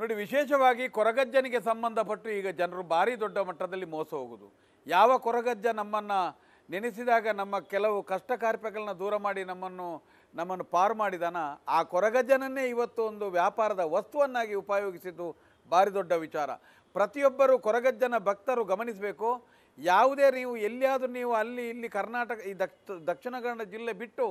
ನೋಡಿ ವಿಶೇಷವಾಗಿ ಕೊರಗಜ್ಜನಿಗೆ ಸಂಬಂಧಪಟ್ಟು ಈಗ ಜನರು ಭಾರಿ ದೊಡ್ಡ ಮಟ್ಟದಲ್ಲಿ ಮೋಸ ಹೋಗುವುದು ಯಾವ ಕೊರಗಜ್ಜ ನಮ್ಮನ್ನು ನೆನೆಸಿದಾಗ ನಮ್ಮ ಕೆಲವು ಕಷ್ಟ ಕಾರ್ಪ್ಯಗಳನ್ನ ದೂರ ಮಾಡಿ ನಮ್ಮನ್ನು ನಮ್ಮನ್ನು ಪಾರು ಮಾಡಿದಾನ ಆ ಕೊರಗಜ್ಜನನ್ನೇ ಇವತ್ತು ಒಂದು ವ್ಯಾಪಾರದ ವಸ್ತುವನ್ನಾಗಿ ಉಪಯೋಗಿಸಿದ್ದು ಭಾರಿ ದೊಡ್ಡ ವಿಚಾರ ಪ್ರತಿಯೊಬ್ಬರು ಕೊರಗಜ್ಜನ ಭಕ್ತರು ಗಮನಿಸಬೇಕು ಯಾವುದೇ ನೀವು ಎಲ್ಲಿಯಾದರೂ ನೀವು ಅಲ್ಲಿ ಇಲ್ಲಿ ಕರ್ನಾಟಕ ಈ ದಕ್ಷಿಣ ಕನ್ನಡ ಜಿಲ್ಲೆ ಬಿಟ್ಟು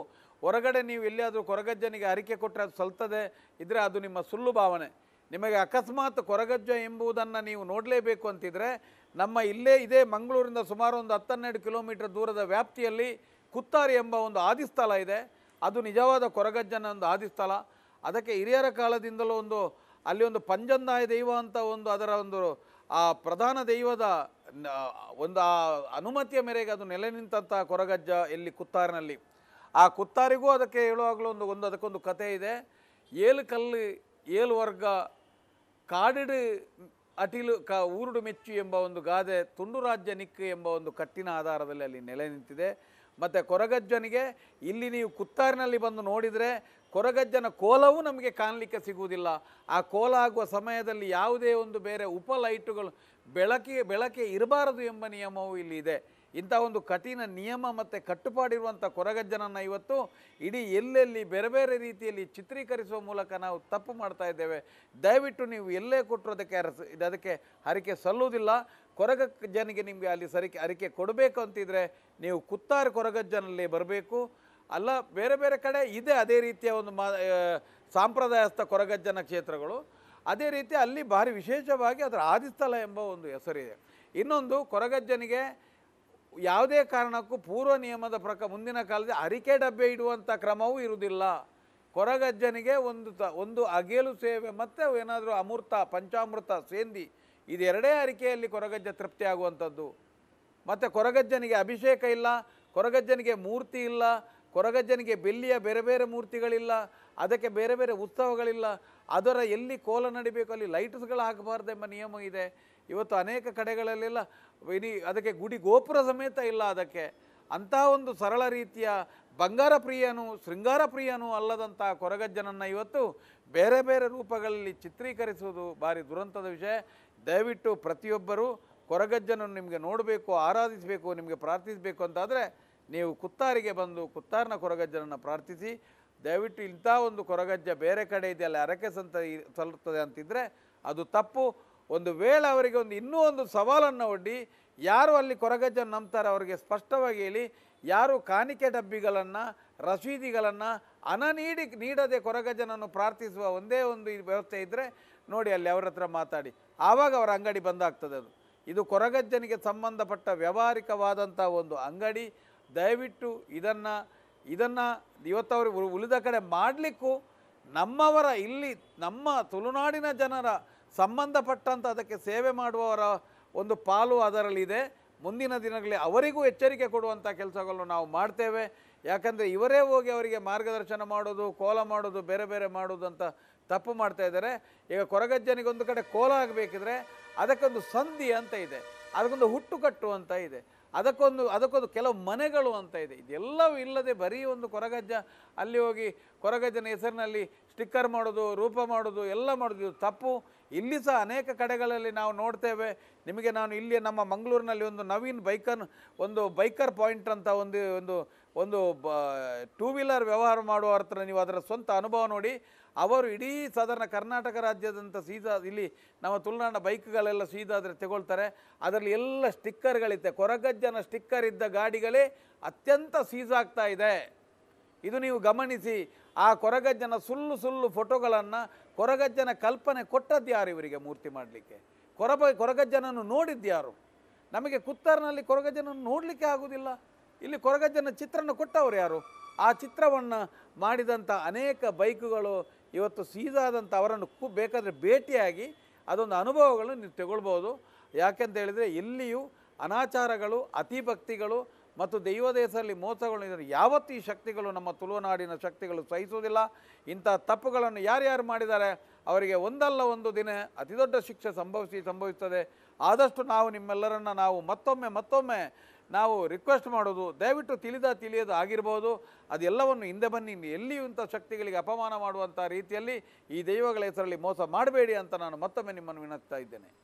ಹೊರಗಡೆ ನೀವು ಎಲ್ಲಿಯಾದರೂ ಕೊರಗಜ್ಜನಿಗೆ ಅರಿಕೆ ಕೊಟ್ಟರೆ ಅದು ಸಲ್ತದೆ ಇದ್ದರೆ ಅದು ನಿಮ್ಮ ಸುಳ್ಳು ಭಾವನೆ ನಿಮಗೆ ಅಕಸ್ಮಾತ್ ಕೊರಗಜ್ಜ ಎಂಬುದನ್ನು ನೀವು ನೋಡಲೇಬೇಕು ಅಂತಿದ್ರೆ ನಮ್ಮ ಇಲ್ಲೇ ಇದೇ ಮಂಗಳೂರಿಂದ ಸುಮಾರು ಒಂದು ಹತ್ತನ್ನೆರಡು ಕಿಲೋಮೀಟರ್ ದೂರದ ವ್ಯಾಪ್ತಿಯಲ್ಲಿ ಕುತ್ತಾರಿ ಎಂಬ ಒಂದು ಆದಿಸ್ಥಳ ಇದೆ ಅದು ನಿಜವಾದ ಕೊರಗಜ್ಜನ ಒಂದು ಆದಿಸ್ಥಳ ಅದಕ್ಕೆ ಹಿರಿಯರ ಕಾಲದಿಂದಲೂ ಒಂದು ಅಲ್ಲಿ ಒಂದು ಪಂಜಂದಾಯ ದೈವ ಅಂತ ಒಂದು ಅದರ ಒಂದು ಆ ಪ್ರಧಾನ ದೈವದ ಒಂದು ಆ ಅನುಮತಿಯ ಮೇರೆಗೆ ಅದು ನೆಲೆ ನಿಂತಹ ಕೊರಗಜ್ಜ ಇಲ್ಲಿ ಕುತ್ತಾರಿನಲ್ಲಿ ಆ ಕುತ್ತಾರಿಗೂ ಅದಕ್ಕೆ ಹೇಳುವಾಗಲೂ ಒಂದು ಒಂದು ಅದಕ್ಕೊಂದು ಕತೆ ಇದೆ ಏಲು ಕಲ್ಲು ಏಲು ವರ್ಗ ಕಾಡಿಡು ಅಟಿಲು ಕ ಊರುಡು ಮೆಚ್ಚು ಎಂಬ ಒಂದು ಗಾದೆ ತುಂಡು ರಾಜ್ಯ ನಿಕ್ಕು ಎಂಬ ಒಂದು ಕಟ್ಟಿನ ಆಧಾರದಲ್ಲಿ ಅಲ್ಲಿ ನೆಲೆ ನಿಂತಿದೆ ಮತ್ತು ಕೊರಗಜ್ಜನಿಗೆ ಇಲ್ಲಿ ನೀವು ಕುತ್ತಾರಿನಲ್ಲಿ ಬಂದು ನೋಡಿದರೆ ಕೊರಗಜ್ಜನ ಕೋಲವೂ ನಮಗೆ ಕಾಣಲಿಕ್ಕೆ ಸಿಗುವುದಿಲ್ಲ ಆ ಕೋಲ ಆಗುವ ಸಮಯದಲ್ಲಿ ಯಾವುದೇ ಒಂದು ಬೇರೆ ಉಪ ಲೈಟುಗಳು ಬೆಳಕಿಗೆ ಬೆಳಕೆ ಇರಬಾರದು ಎಂಬ ನಿಯಮವೂ ಇಲ್ಲಿ ಇದೆ ಇಂಥ ಒಂದು ಕಠಿಣ ನಿಯಮ ಮತ್ತು ಕಟ್ಟುಪಾಡಿರುವಂಥ ಕೊರಗಜ್ಜನನ್ನು ಇವತ್ತು ಇಡೀ ಎಲ್ಲೆಲ್ಲಿ ಬೇರೆ ಬೇರೆ ರೀತಿಯಲ್ಲಿ ಚಿತ್ರೀಕರಿಸುವ ಮೂಲಕ ನಾವು ತಪ್ಪು ಮಾಡ್ತಾ ಇದ್ದೇವೆ ದಯವಿಟ್ಟು ನೀವು ಎಲ್ಲೇ ಕೊಟ್ಟರು ಅದಕ್ಕೆ ಅದಕ್ಕೆ ಹರಿಕೆ ಸಲ್ಲುವುದಿಲ್ಲ ಕೊರಗಜ್ಜನಿಗೆ ನಿಮಗೆ ಅಲ್ಲಿ ಸರಿಕೆ ಹರಿಕೆ ಕೊಡಬೇಕು ಅಂತಿದ್ರೆ ನೀವು ಕುತ್ತಾರೆ ಕೊರಗಜ್ಜನಲ್ಲಿ ಬರಬೇಕು ಅಲ್ಲ ಬೇರೆ ಬೇರೆ ಕಡೆ ಇದೆ ಅದೇ ರೀತಿಯ ಒಂದು ಮಾ ಸಾಂಪ್ರದಾಯಸ್ಥ ಕೊರಗಜ್ಜನ ಕ್ಷೇತ್ರಗಳು ಅದೇ ರೀತಿ ಅಲ್ಲಿ ಭಾರಿ ವಿಶೇಷವಾಗಿ ಅದರ ಆದಿಸ್ಥಳ ಎಂಬ ಒಂದು ಹೆಸರಿದೆ ಇನ್ನೊಂದು ಕೊರಗಜ್ಜನಿಗೆ ಯಾವುದೇ ಕಾರಣಕ್ಕೂ ಪೂರ್ವ ನಿಯಮದ ಪ್ರಕಾರ ಮುಂದಿನ ಕಾಲದಲ್ಲಿ ಅರಿಕೆ ಡಬ್ಬೆ ಇಡುವಂಥ ಕ್ರಮವೂ ಇರುವುದಿಲ್ಲ ಕೊರಗಜ್ಜನಿಗೆ ಒಂದು ತ ಒಂದು ಅಗೇಲು ಸೇವೆ ಮತ್ತು ಏನಾದರೂ ಅಮೃತ ಪಂಚಾಮೃತ ಸೇಂದಿ ಇದೆರಡೇ ಅರಿಕೆಯಲ್ಲಿ ಕೊರಗಜ್ಜ ತೃಪ್ತಿ ಆಗುವಂಥದ್ದು ಮತ್ತು ಕೊರಗಜ್ಜನಿಗೆ ಅಭಿಷೇಕ ಇಲ್ಲ ಕೊರಗಜ್ಜನಿಗೆ ಮೂರ್ತಿ ಇಲ್ಲ ಕೊರಗಜ್ಜನಿಗೆ ಬೆಲ್ಲಿಯ ಬೇರೆ ಬೇರೆ ಮೂರ್ತಿಗಳಿಲ್ಲ ಅದಕ್ಕೆ ಬೇರೆ ಬೇರೆ ಉತ್ಸವಗಳಿಲ್ಲ ಅದರ ಎಲ್ಲಿ ಕೋಲ ನಡಿಬೇಕು ಅಲ್ಲಿ ಲೈಟ್ಸ್ಗಳು ಹಾಕಬಾರ್ದೆಂಬ ನಿಯಮ ಇದೆ ಇವತ್ತು ಅನೇಕ ಕಡೆಗಳಲ್ಲೆಲ್ಲ ಇನಿ ಅದಕ್ಕೆ ಗುಡಿ ಗೋಪುರ ಸಮೇತ ಇಲ್ಲ ಅದಕ್ಕೆ ಅಂತಹ ಒಂದು ಸರಳ ರೀತಿಯ ಬಂಗಾರ ಪ್ರಿಯನೂ ಶೃಂಗಾರ ಪ್ರಿಯನೂ ಅಲ್ಲದಂಥ ಕೊರಗಜ್ಜನನ್ನು ಇವತ್ತು ಬೇರೆ ಬೇರೆ ರೂಪಗಳಲ್ಲಿ ಚಿತ್ರೀಕರಿಸುವುದು ಭಾರಿ ದುರಂತದ ವಿಷಯ ದಯವಿಟ್ಟು ಪ್ರತಿಯೊಬ್ಬರೂ ಕೊರಗಜ್ಜನನ್ನು ನಿಮಗೆ ನೋಡಬೇಕು ಆರಾಧಿಸಬೇಕು ನಿಮಗೆ ಪ್ರಾರ್ಥಿಸಬೇಕು ಅಂತಾದರೆ ನೀವು ಕುತ್ತಾರಿಗೆ ಬಂದು ಕುತ್ತಾರನ ಕೊರಗಜ್ಜನನ್ನು ಪ್ರಾರ್ಥಿಸಿ ದಯವಿಟ್ಟು ಇಂಥ ಒಂದು ಕೊರಗಜ್ಜ ಬೇರೆ ಕಡೆ ಇದೆಯಲ್ಲ ಅರಕೆ ಸಂತ ಸಲ್ಲುತ್ತದೆ ಅಂತಿದ್ದರೆ ಅದು ತಪ್ಪು ಒಂದು ವೇಳೆ ಅವರಿಗೆ ಒಂದು ಇನ್ನೂ ಒಂದು ಸವಾಲನ್ನು ಒಡ್ಡಿ ಯಾರು ಅಲ್ಲಿ ಕೊರಗಜ್ಜನ ನಂಬ್ತಾರೆ ಅವರಿಗೆ ಸ್ಪಷ್ಟವಾಗಿ ಹೇಳಿ ಯಾರು ಕಾಣಿಕೆ ಡಬ್ಬಿಗಳನ್ನು ರಸೀದಿಗಳನ್ನು ಹಣ ನೀಡಿ ನೀಡದೆ ಕೊರಗಜ್ಜನನ್ನು ಪ್ರಾರ್ಥಿಸುವ ಒಂದೇ ಒಂದು ವ್ಯವಸ್ಥೆ ಇದ್ದರೆ ನೋಡಿ ಅಲ್ಲಿ ಅವರ ಹತ್ರ ಮಾತಾಡಿ ಆವಾಗ ಅವರ ಅಂಗಡಿ ಬಂದಾಗ್ತದೆ ಅದು ಇದು ಕೊರಗಜ್ಜನಿಗೆ ಸಂಬಂಧಪಟ್ಟ ವ್ಯವಹಾರಿಕವಾದಂಥ ಒಂದು ಅಂಗಡಿ ದಯವಿಟ್ಟು ಇದನ್ನು ಇದನ್ನು ಇವತ್ತು ಉಳಿದ ಕಡೆ ಮಾಡಲಿಕ್ಕೂ ನಮ್ಮವರ ಇಲ್ಲಿ ನಮ್ಮ ತುಳುನಾಡಿನ ಜನರ ಸಂಬಂಧಪಟ್ಟಂಥ ಅದಕ್ಕೆ ಸೇವೆ ಮಾಡುವವರ ಒಂದು ಪಾಲು ಅದರಲ್ಲಿದೆ ಮುಂದಿನ ದಿನಗಳಲ್ಲಿ ಅವರಿಗೂ ಎಚ್ಚರಿಕೆ ಕೊಡುವಂಥ ಕೆಲಸಗಳನ್ನು ನಾವು ಮಾಡ್ತೇವೆ ಯಾಕಂದರೆ ಇವರೇ ಹೋಗಿ ಅವರಿಗೆ ಮಾರ್ಗದರ್ಶನ ಮಾಡೋದು ಕೋಲ ಮಾಡೋದು ಬೇರೆ ಬೇರೆ ಮಾಡೋದು ಅಂತ ತಪ್ಪು ಮಾಡ್ತಾ ಇದ್ದಾರೆ ಈಗ ಒಂದು ಕಡೆ ಕೋಲ ಆಗಬೇಕಿದ್ರೆ ಅದಕ್ಕೊಂದು ಸಂಧಿ ಅಂತ ಇದೆ ಅದಕ್ಕೊಂದು ಹುಟ್ಟುಕಟ್ಟು ಅಂತ ಇದೆ ಅದಕ್ಕೊಂದು ಅದಕ್ಕೊಂದು ಕೆಲವು ಮನೆಗಳು ಅಂತ ಇದೆ ಇದೆಲ್ಲವೂ ಇಲ್ಲದೆ ಬರೀ ಒಂದು ಕೊರಗಜ್ಜ ಅಲ್ಲಿ ಹೋಗಿ ಕೊರಗಜ್ಜನ ಹೆಸರಿನಲ್ಲಿ ಸ್ಟಿಕ್ಕರ್ ಮಾಡೋದು ರೂಪ ಮಾಡೋದು ಎಲ್ಲ ಮಾಡೋದು ಇದು ತಪ್ಪು ಇಲ್ಲಿ ಸಹ ಅನೇಕ ಕಡೆಗಳಲ್ಲಿ ನಾವು ನೋಡ್ತೇವೆ ನಿಮಗೆ ನಾನು ಇಲ್ಲಿ ನಮ್ಮ ಮಂಗಳೂರಿನಲ್ಲಿ ಒಂದು ನವೀನ್ ಬೈಕನ್ ಒಂದು ಬೈಕರ್ ಪಾಯಿಂಟ್ ಅಂತ ಒಂದು ಒಂದು ಒಂದು ಬ ಟೂ ವೀಲರ್ ವ್ಯವಹಾರ ಮಾಡುವ ಅರ್ಥ ನೀವು ಅದರ ಸ್ವಂತ ಅನುಭವ ನೋಡಿ ಅವರು ಇಡೀ ಸಾಧಾರಣ ಕರ್ನಾಟಕ ರಾಜ್ಯದಂಥ ಸೀದಾ ಇಲ್ಲಿ ನಮ್ಮ ತುಳುನಾಡ ಬೈಕ್ಗಳೆಲ್ಲ ಸೀದಾದರೆ ತಗೊಳ್ತಾರೆ ಅದರಲ್ಲಿ ಎಲ್ಲ ಸ್ಟಿಕ್ಕರ್ಗಳಿತ್ತೆ ಕೊರಗಜ್ಜನ ಸ್ಟಿಕ್ಕರ್ ಇದ್ದ ಗಾಡಿಗಳೇ ಅತ್ಯಂತ ಸೀಸಾಗ್ತಾ ಇದೆ ಇದು ನೀವು ಗಮನಿಸಿ ಆ ಕೊರಗಜ್ಜನ ಸುಳ್ಳು ಸುಳ್ಳು ಫೋಟೋಗಳನ್ನು ಕೊರಗಜ್ಜನ ಕಲ್ಪನೆ ಕೊಟ್ಟದ್ದು ಯಾರು ಇವರಿಗೆ ಮೂರ್ತಿ ಮಾಡಲಿಕ್ಕೆ ಕೊರಬ ಕೊರಗಜ್ಜನನ್ನು ಯಾರು ನಮಗೆ ಕುತ್ತಾರ್ನಲ್ಲಿ ಕೊರಗಜ್ಜನನ್ನು ನೋಡಲಿಕ್ಕೆ ಆಗುವುದಿಲ್ಲ ಇಲ್ಲಿ ಕೊರಗಜ್ಜನ ಚಿತ್ರನ ಕೊಟ್ಟವರು ಯಾರು ಆ ಚಿತ್ರವನ್ನು ಮಾಡಿದಂಥ ಅನೇಕ ಬೈಕುಗಳು ಇವತ್ತು ಸೀದಾದಂಥ ಅವರನ್ನು ಕು ಬೇಕಾದರೆ ಭೇಟಿಯಾಗಿ ಅದೊಂದು ಅನುಭವಗಳನ್ನು ನೀವು ತಗೊಳ್ಬೋದು ಯಾಕೆಂತ ಹೇಳಿದರೆ ಇಲ್ಲಿಯೂ ಅನಾಚಾರಗಳು ಅತಿಭಕ್ತಿಗಳು ಮತ್ತು ಹೆಸರಲ್ಲಿ ಮೋಸಗಳು ಯಾವತ್ತೂ ಈ ಶಕ್ತಿಗಳು ನಮ್ಮ ತುಳುನಾಡಿನ ಶಕ್ತಿಗಳು ಸಹಿಸುವುದಿಲ್ಲ ಇಂಥ ತಪ್ಪುಗಳನ್ನು ಯಾರ್ಯಾರು ಮಾಡಿದ್ದಾರೆ ಅವರಿಗೆ ಒಂದಲ್ಲ ಒಂದು ದಿನ ಅತಿದೊಡ್ಡ ಶಿಕ್ಷೆ ಸಂಭವಿಸಿ ಸಂಭವಿಸ್ತದೆ ಆದಷ್ಟು ನಾವು ನಿಮ್ಮೆಲ್ಲರನ್ನು ನಾವು ಮತ್ತೊಮ್ಮೆ ಮತ್ತೊಮ್ಮೆ ನಾವು ರಿಕ್ವೆಸ್ಟ್ ಮಾಡೋದು ದಯವಿಟ್ಟು ತಿಳಿದ ತಿಳಿಯೋದು ಆಗಿರ್ಬೋದು ಅದೆಲ್ಲವನ್ನು ಹಿಂದೆ ಬನ್ನಿ ಎಲ್ಲಿಯೂ ಇಂಥ ಶಕ್ತಿಗಳಿಗೆ ಅಪಮಾನ ಮಾಡುವಂಥ ರೀತಿಯಲ್ಲಿ ಈ ದೈವಗಳ ಹೆಸರಲ್ಲಿ ಮೋಸ ಮಾಡಬೇಡಿ ಅಂತ ನಾನು ಮತ್ತೊಮ್ಮೆ ನಿಮ್ಮನ್ನು ವಿನಂತಿಸ್ತಾ ಇದ್ದೇನೆ